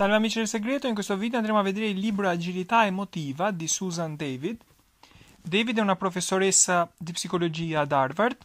Salve amici del segreto, in questo video andremo a vedere il libro Agilità emotiva di Susan David. David è una professoressa di psicologia ad Harvard,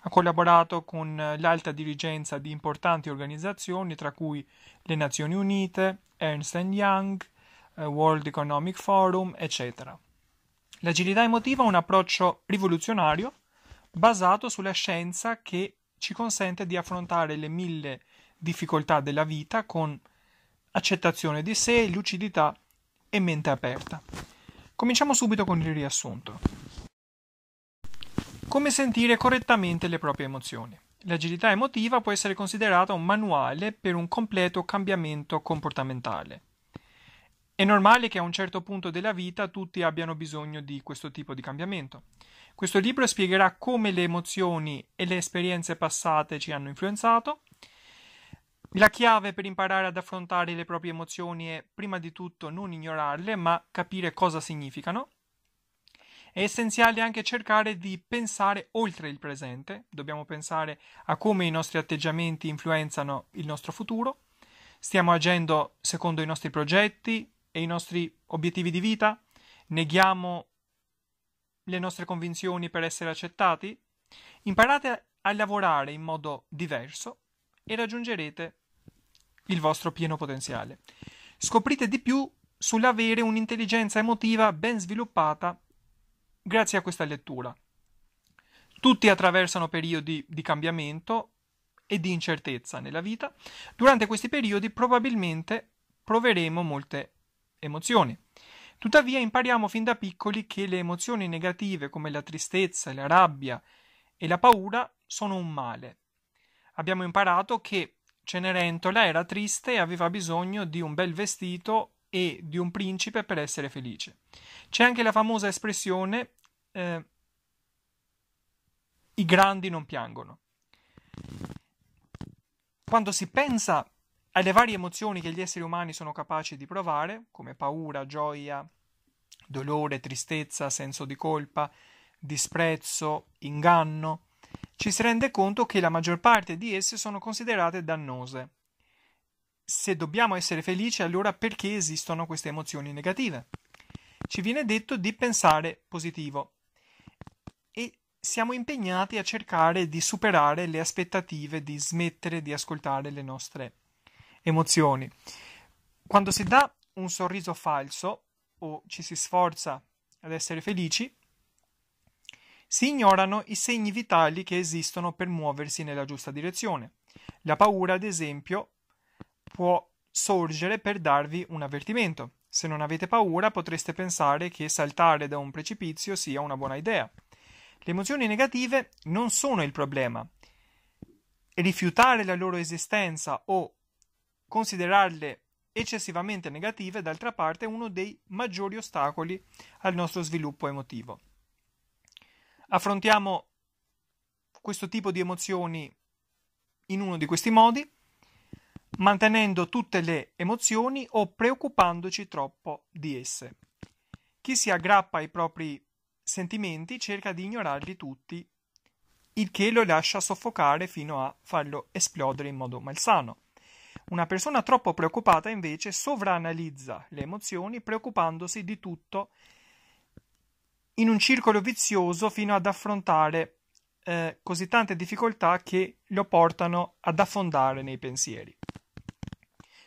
ha collaborato con l'alta dirigenza di importanti organizzazioni tra cui le Nazioni Unite, Ernst Young, eh, World Economic Forum, eccetera. L'agilità emotiva è un approccio rivoluzionario basato sulla scienza che ci consente di affrontare le mille difficoltà della vita con accettazione di sé, lucidità e mente aperta. Cominciamo subito con il riassunto. Come sentire correttamente le proprie emozioni. L'agilità emotiva può essere considerata un manuale per un completo cambiamento comportamentale. È normale che a un certo punto della vita tutti abbiano bisogno di questo tipo di cambiamento. Questo libro spiegherà come le emozioni e le esperienze passate ci hanno influenzato, la chiave per imparare ad affrontare le proprie emozioni è prima di tutto non ignorarle, ma capire cosa significano. È essenziale anche cercare di pensare oltre il presente, dobbiamo pensare a come i nostri atteggiamenti influenzano il nostro futuro. Stiamo agendo secondo i nostri progetti e i nostri obiettivi di vita? Neghiamo le nostre convinzioni per essere accettati? Imparate a lavorare in modo diverso e raggiungerete il vostro pieno potenziale. Scoprite di più sull'avere un'intelligenza emotiva ben sviluppata grazie a questa lettura. Tutti attraversano periodi di cambiamento e di incertezza nella vita. Durante questi periodi probabilmente proveremo molte emozioni. Tuttavia impariamo fin da piccoli che le emozioni negative come la tristezza, la rabbia e la paura sono un male. Abbiamo imparato che Cenerentola era triste e aveva bisogno di un bel vestito e di un principe per essere felice. C'è anche la famosa espressione eh, i grandi non piangono. Quando si pensa alle varie emozioni che gli esseri umani sono capaci di provare, come paura, gioia, dolore, tristezza, senso di colpa, disprezzo, inganno, ci si rende conto che la maggior parte di esse sono considerate dannose. Se dobbiamo essere felici, allora perché esistono queste emozioni negative? Ci viene detto di pensare positivo e siamo impegnati a cercare di superare le aspettative, di smettere di ascoltare le nostre emozioni. Quando si dà un sorriso falso o ci si sforza ad essere felici, si ignorano i segni vitali che esistono per muoversi nella giusta direzione. La paura, ad esempio, può sorgere per darvi un avvertimento. Se non avete paura potreste pensare che saltare da un precipizio sia una buona idea. Le emozioni negative non sono il problema. Rifiutare la loro esistenza o considerarle eccessivamente negative, d'altra parte, è uno dei maggiori ostacoli al nostro sviluppo emotivo affrontiamo questo tipo di emozioni in uno di questi modi, mantenendo tutte le emozioni o preoccupandoci troppo di esse. Chi si aggrappa ai propri sentimenti cerca di ignorarli tutti, il che lo lascia soffocare fino a farlo esplodere in modo malsano. Una persona troppo preoccupata invece sovranalizza le emozioni preoccupandosi di tutto in un circolo vizioso fino ad affrontare eh, così tante difficoltà che lo portano ad affondare nei pensieri.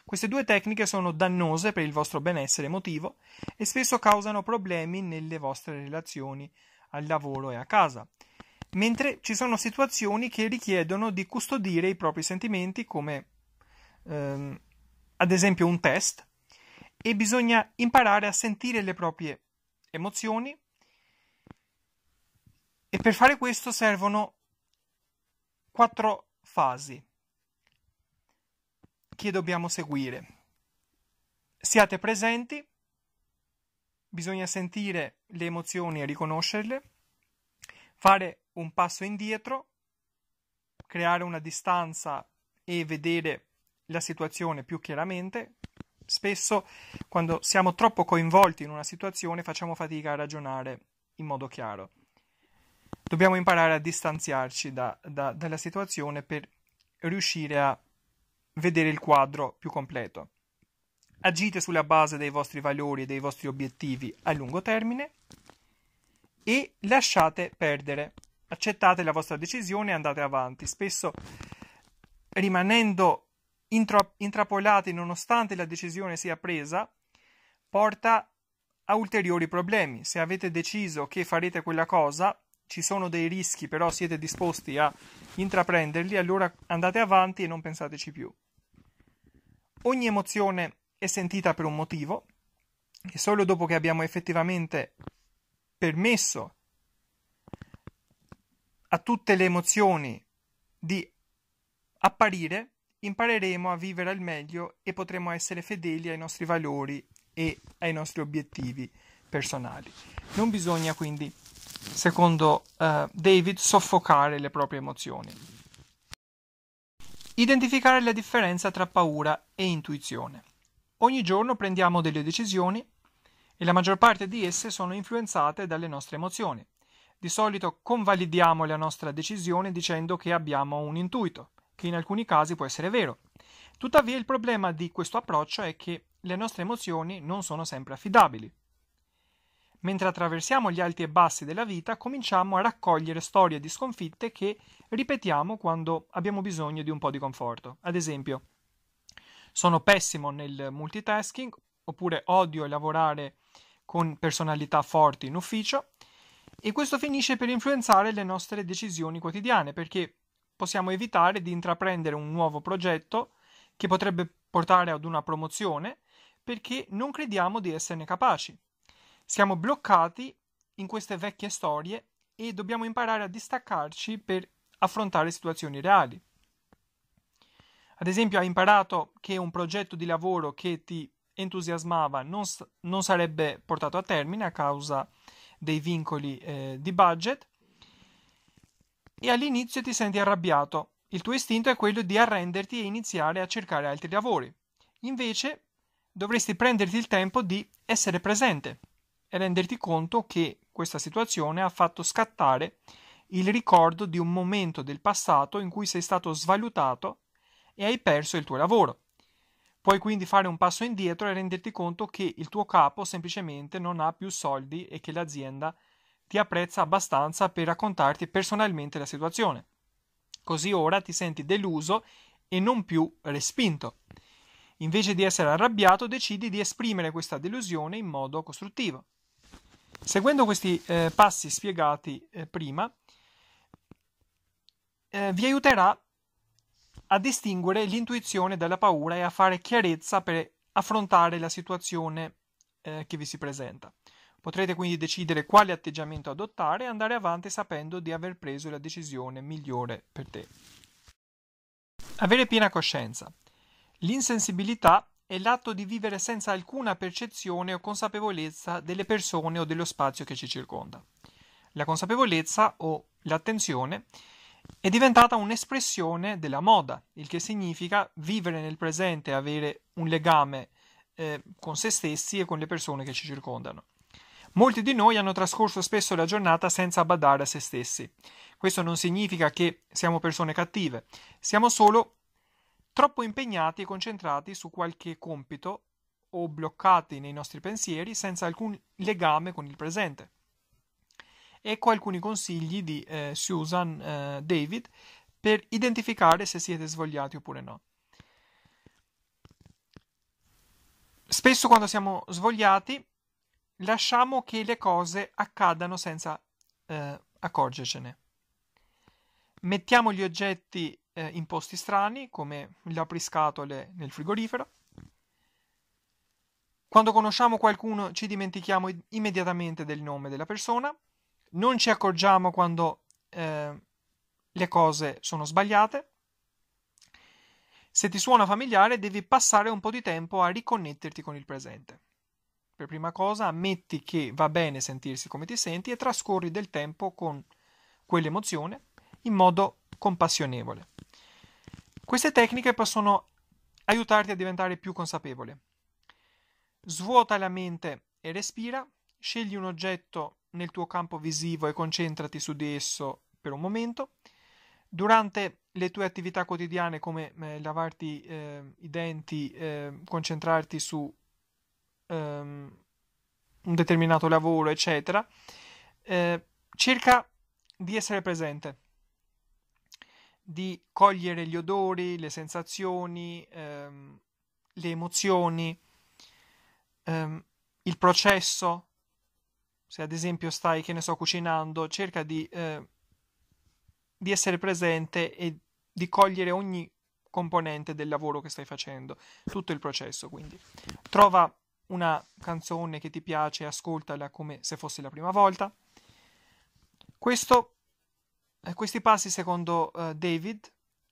Queste due tecniche sono dannose per il vostro benessere emotivo e spesso causano problemi nelle vostre relazioni al lavoro e a casa. Mentre ci sono situazioni che richiedono di custodire i propri sentimenti, come ehm, ad esempio un test, e bisogna imparare a sentire le proprie emozioni e per fare questo servono quattro fasi che dobbiamo seguire. Siate presenti, bisogna sentire le emozioni e riconoscerle, fare un passo indietro, creare una distanza e vedere la situazione più chiaramente. Spesso quando siamo troppo coinvolti in una situazione facciamo fatica a ragionare in modo chiaro dobbiamo imparare a distanziarci da, da, dalla situazione per riuscire a vedere il quadro più completo. Agite sulla base dei vostri valori e dei vostri obiettivi a lungo termine e lasciate perdere. Accettate la vostra decisione e andate avanti. Spesso rimanendo intra- intrappolati nonostante la decisione sia presa, porta a ulteriori problemi. Se avete deciso che farete quella cosa, ci sono dei rischi, però siete disposti a intraprenderli, allora andate avanti e non pensateci più. Ogni emozione è sentita per un motivo e solo dopo che abbiamo effettivamente permesso a tutte le emozioni di apparire, impareremo a vivere al meglio e potremo essere fedeli ai nostri valori e ai nostri obiettivi personali. Non bisogna quindi secondo uh, David, soffocare le proprie emozioni. Identificare la differenza tra paura e intuizione. Ogni giorno prendiamo delle decisioni e la maggior parte di esse sono influenzate dalle nostre emozioni. Di solito convalidiamo la nostra decisione dicendo che abbiamo un intuito, che in alcuni casi può essere vero. Tuttavia il problema di questo approccio è che le nostre emozioni non sono sempre affidabili. Mentre attraversiamo gli alti e bassi della vita, cominciamo a raccogliere storie di sconfitte che ripetiamo quando abbiamo bisogno di un po' di conforto. Ad esempio, sono pessimo nel multitasking, oppure odio lavorare con personalità forti in ufficio, e questo finisce per influenzare le nostre decisioni quotidiane, perché possiamo evitare di intraprendere un nuovo progetto che potrebbe portare ad una promozione, perché non crediamo di esserne capaci. Siamo bloccati in queste vecchie storie e dobbiamo imparare a distaccarci per affrontare situazioni reali. Ad esempio, hai imparato che un progetto di lavoro che ti entusiasmava non, non sarebbe portato a termine a causa dei vincoli eh, di budget e all'inizio ti senti arrabbiato. Il tuo istinto è quello di arrenderti e iniziare a cercare altri lavori. Invece, dovresti prenderti il tempo di essere presente e renderti conto che questa situazione ha fatto scattare il ricordo di un momento del passato in cui sei stato svalutato e hai perso il tuo lavoro. Puoi quindi fare un passo indietro e renderti conto che il tuo capo semplicemente non ha più soldi e che l'azienda ti apprezza abbastanza per raccontarti personalmente la situazione. Così ora ti senti deluso e non più respinto. Invece di essere arrabbiato, decidi di esprimere questa delusione in modo costruttivo. Seguendo questi eh, passi spiegati eh, prima, eh, vi aiuterà a distinguere l'intuizione dalla paura e a fare chiarezza per affrontare la situazione eh, che vi si presenta. Potrete quindi decidere quale atteggiamento adottare e andare avanti sapendo di aver preso la decisione migliore per te. Avere piena coscienza. L'insensibilità è l'atto di vivere senza alcuna percezione o consapevolezza delle persone o dello spazio che ci circonda. La consapevolezza o l'attenzione è diventata un'espressione della moda, il che significa vivere nel presente, avere un legame eh, con se stessi e con le persone che ci circondano. Molti di noi hanno trascorso spesso la giornata senza badare a se stessi. Questo non significa che siamo persone cattive, siamo solo troppo impegnati e concentrati su qualche compito o bloccati nei nostri pensieri senza alcun legame con il presente. Ecco alcuni consigli di eh, Susan eh, David per identificare se siete svogliati oppure no. Spesso quando siamo svogliati lasciamo che le cose accadano senza eh, accorgercene. Mettiamo gli oggetti eh, in posti strani come le apriscatole nel frigorifero. Quando conosciamo qualcuno ci dimentichiamo immediatamente del nome della persona, non ci accorgiamo quando eh, le cose sono sbagliate. Se ti suona familiare devi passare un po' di tempo a riconnetterti con il presente. Per prima cosa ammetti che va bene sentirsi come ti senti e trascorri del tempo con quell'emozione in modo compassionevole. Queste tecniche possono aiutarti a diventare più consapevole. Svuota la mente e respira, scegli un oggetto nel tuo campo visivo e concentrati su di esso per un momento. Durante le tue attività quotidiane come eh, lavarti eh, i denti, eh, concentrarti su ehm, un determinato lavoro, eccetera, eh, cerca di essere presente di cogliere gli odori, le sensazioni, ehm, le emozioni, ehm, il processo. Se ad esempio stai, che ne so, cucinando, cerca di, eh, di essere presente e di cogliere ogni componente del lavoro che stai facendo, tutto il processo quindi. Trova una canzone che ti piace, ascoltala come se fosse la prima volta. Questo eh, questi passi, secondo uh, David,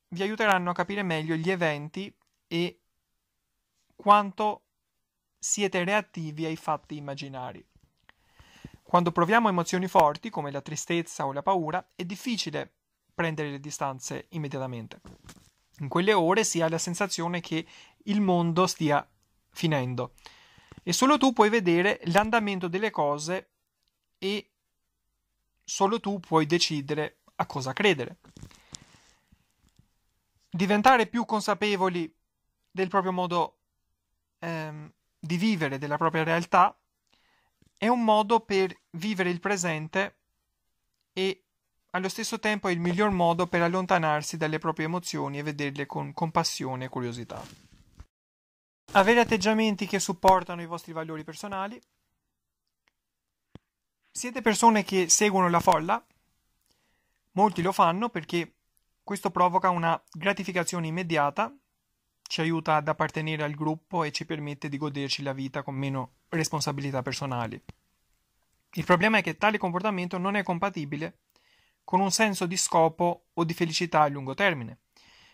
vi aiuteranno a capire meglio gli eventi e quanto siete reattivi ai fatti immaginari. Quando proviamo emozioni forti, come la tristezza o la paura, è difficile prendere le distanze immediatamente. In quelle ore si ha la sensazione che il mondo stia finendo e solo tu puoi vedere l'andamento delle cose e solo tu puoi decidere a cosa credere. Diventare più consapevoli del proprio modo ehm, di vivere, della propria realtà, è un modo per vivere il presente e allo stesso tempo è il miglior modo per allontanarsi dalle proprie emozioni e vederle con compassione e curiosità. Avere atteggiamenti che supportano i vostri valori personali. Siete persone che seguono la folla Molti lo fanno perché questo provoca una gratificazione immediata, ci aiuta ad appartenere al gruppo e ci permette di goderci la vita con meno responsabilità personali. Il problema è che tale comportamento non è compatibile con un senso di scopo o di felicità a lungo termine.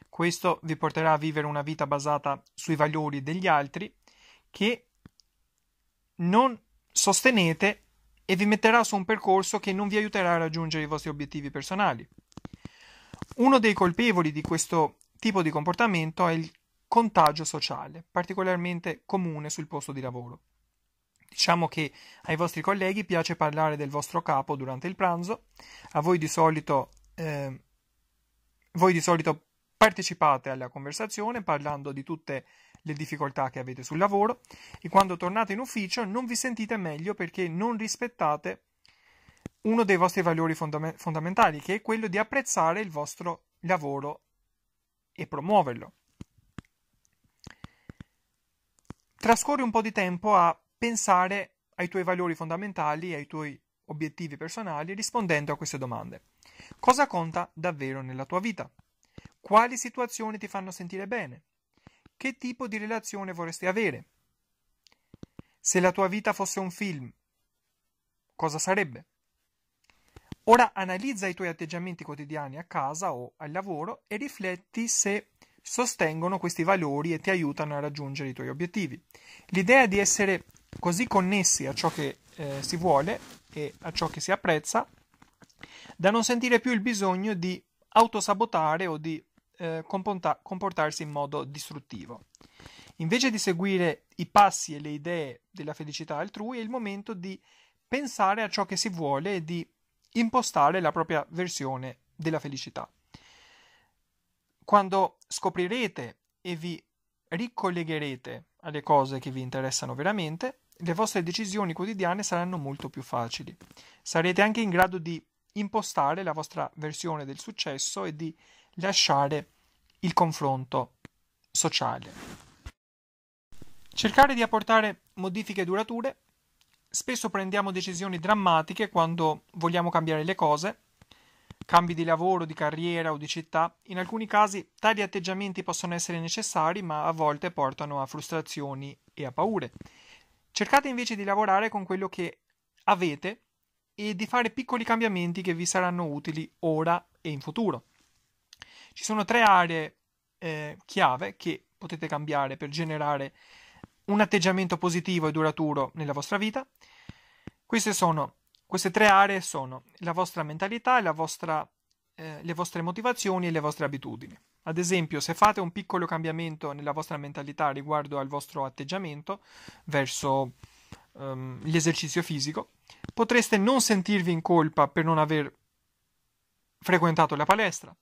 Questo vi porterà a vivere una vita basata sui valori degli altri che non sostenete e vi metterà su un percorso che non vi aiuterà a raggiungere i vostri obiettivi personali. Uno dei colpevoli di questo tipo di comportamento è il contagio sociale, particolarmente comune sul posto di lavoro. Diciamo che ai vostri colleghi piace parlare del vostro capo durante il pranzo, a voi di solito, eh, voi di solito partecipate alla conversazione parlando di tutte le le difficoltà che avete sul lavoro e quando tornate in ufficio non vi sentite meglio perché non rispettate uno dei vostri valori fondam- fondamentali, che è quello di apprezzare il vostro lavoro e promuoverlo. Trascorri un po' di tempo a pensare ai tuoi valori fondamentali, ai tuoi obiettivi personali, rispondendo a queste domande. Cosa conta davvero nella tua vita? Quali situazioni ti fanno sentire bene? che tipo di relazione vorresti avere. Se la tua vita fosse un film, cosa sarebbe? Ora analizza i tuoi atteggiamenti quotidiani a casa o al lavoro e rifletti se sostengono questi valori e ti aiutano a raggiungere i tuoi obiettivi. L'idea di essere così connessi a ciò che eh, si vuole e a ciò che si apprezza da non sentire più il bisogno di autosabotare o di eh, comportarsi in modo distruttivo. Invece di seguire i passi e le idee della felicità altrui, è il momento di pensare a ciò che si vuole e di impostare la propria versione della felicità. Quando scoprirete e vi ricollegherete alle cose che vi interessano veramente, le vostre decisioni quotidiane saranno molto più facili. Sarete anche in grado di impostare la vostra versione del successo e di lasciare il confronto sociale. Cercare di apportare modifiche durature. Spesso prendiamo decisioni drammatiche quando vogliamo cambiare le cose, cambi di lavoro, di carriera o di città. In alcuni casi tali atteggiamenti possono essere necessari, ma a volte portano a frustrazioni e a paure. Cercate invece di lavorare con quello che avete e di fare piccoli cambiamenti che vi saranno utili ora e in futuro. Ci sono tre aree eh, chiave che potete cambiare per generare un atteggiamento positivo e duraturo nella vostra vita. Queste, sono, queste tre aree sono la vostra mentalità, la vostra, eh, le vostre motivazioni e le vostre abitudini. Ad esempio, se fate un piccolo cambiamento nella vostra mentalità riguardo al vostro atteggiamento verso um, l'esercizio fisico, potreste non sentirvi in colpa per non aver frequentato la palestra.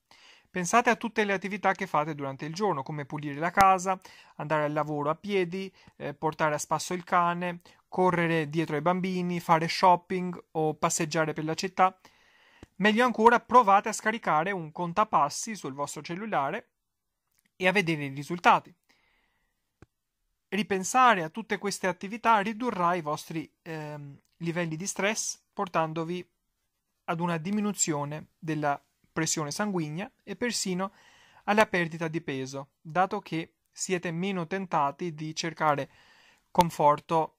Pensate a tutte le attività che fate durante il giorno, come pulire la casa, andare al lavoro a piedi, eh, portare a spasso il cane, correre dietro ai bambini, fare shopping o passeggiare per la città. Meglio ancora, provate a scaricare un contapassi sul vostro cellulare e a vedere i risultati. Ripensare a tutte queste attività ridurrà i vostri eh, livelli di stress, portandovi ad una diminuzione della pressione sanguigna e persino alla perdita di peso, dato che siete meno tentati di cercare conforto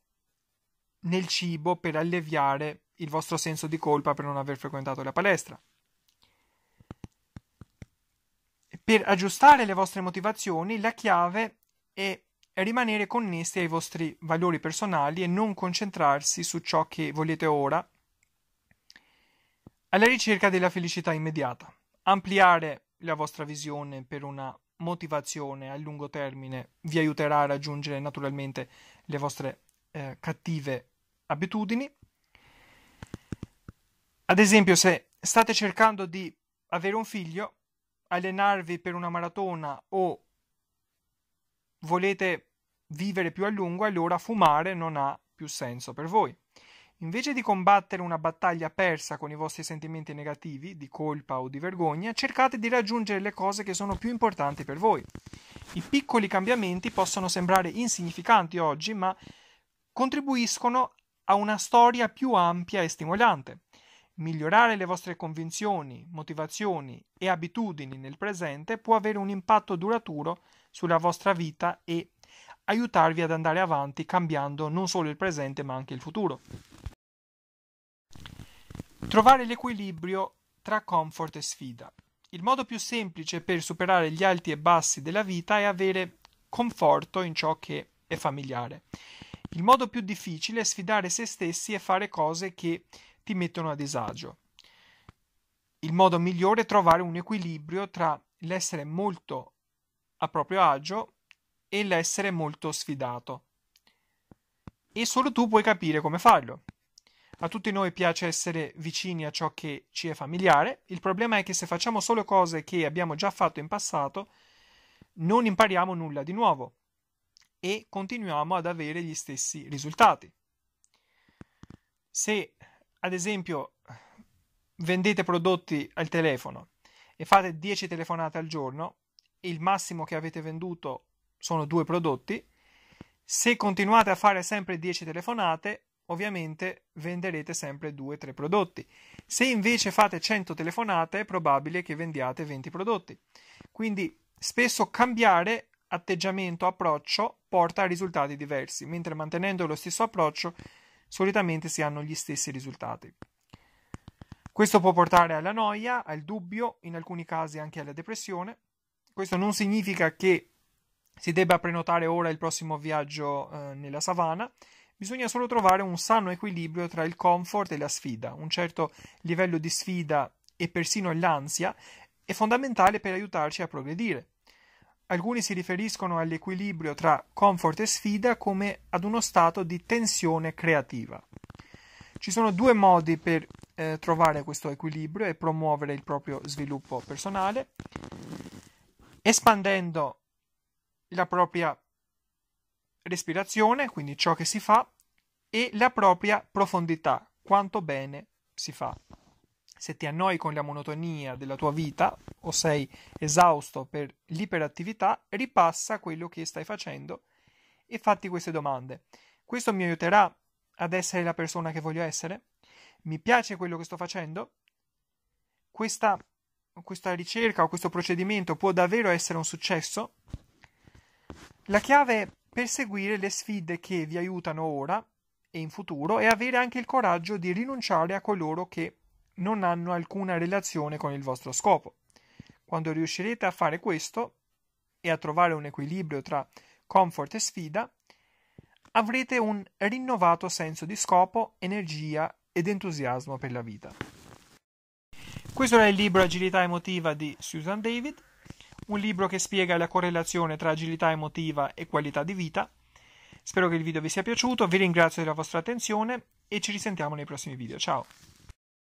nel cibo per alleviare il vostro senso di colpa per non aver frequentato la palestra. Per aggiustare le vostre motivazioni, la chiave è rimanere connessi ai vostri valori personali e non concentrarsi su ciò che volete ora alla ricerca della felicità immediata. Ampliare la vostra visione per una motivazione a lungo termine vi aiuterà a raggiungere naturalmente le vostre eh, cattive abitudini. Ad esempio, se state cercando di avere un figlio, allenarvi per una maratona o volete vivere più a lungo, allora fumare non ha più senso per voi. Invece di combattere una battaglia persa con i vostri sentimenti negativi, di colpa o di vergogna, cercate di raggiungere le cose che sono più importanti per voi. I piccoli cambiamenti possono sembrare insignificanti oggi, ma contribuiscono a una storia più ampia e stimolante. Migliorare le vostre convinzioni, motivazioni e abitudini nel presente può avere un impatto duraturo sulla vostra vita e aiutarvi ad andare avanti cambiando non solo il presente ma anche il futuro. Trovare l'equilibrio tra comfort e sfida. Il modo più semplice per superare gli alti e bassi della vita è avere conforto in ciò che è familiare. Il modo più difficile è sfidare se stessi e fare cose che ti mettono a disagio. Il modo migliore è trovare un equilibrio tra l'essere molto a proprio agio e l'essere molto sfidato. E solo tu puoi capire come farlo. A tutti noi piace essere vicini a ciò che ci è familiare, il problema è che se facciamo solo cose che abbiamo già fatto in passato, non impariamo nulla di nuovo e continuiamo ad avere gli stessi risultati. Se, ad esempio, vendete prodotti al telefono e fate 10 telefonate al giorno, il massimo che avete venduto sono due prodotti, se continuate a fare sempre 10 telefonate, ovviamente venderete sempre 2-3 prodotti. Se invece fate 100 telefonate è probabile che vendiate 20 prodotti. Quindi spesso cambiare atteggiamento, approccio porta a risultati diversi, mentre mantenendo lo stesso approccio solitamente si hanno gli stessi risultati. Questo può portare alla noia, al dubbio, in alcuni casi anche alla depressione. Questo non significa che si debba prenotare ora il prossimo viaggio eh, nella savana, Bisogna solo trovare un sano equilibrio tra il comfort e la sfida. Un certo livello di sfida e persino l'ansia è fondamentale per aiutarci a progredire. Alcuni si riferiscono all'equilibrio tra comfort e sfida come ad uno stato di tensione creativa. Ci sono due modi per eh, trovare questo equilibrio e promuovere il proprio sviluppo personale, espandendo la propria respirazione, quindi ciò che si fa, e la propria profondità, quanto bene si fa. Se ti annoi con la monotonia della tua vita o sei esausto per l'iperattività, ripassa quello che stai facendo e fatti queste domande. Questo mi aiuterà ad essere la persona che voglio essere? Mi piace quello che sto facendo? Questa, questa ricerca o questo procedimento può davvero essere un successo? La chiave per seguire le sfide che vi aiutano ora e in futuro e avere anche il coraggio di rinunciare a coloro che non hanno alcuna relazione con il vostro scopo. Quando riuscirete a fare questo e a trovare un equilibrio tra comfort e sfida, avrete un rinnovato senso di scopo, energia ed entusiasmo per la vita. Questo era il libro Agilità emotiva di Susan David un libro che spiega la correlazione tra agilità emotiva e qualità di vita. Spero che il video vi sia piaciuto, vi ringrazio della vostra attenzione e ci risentiamo nei prossimi video. Ciao!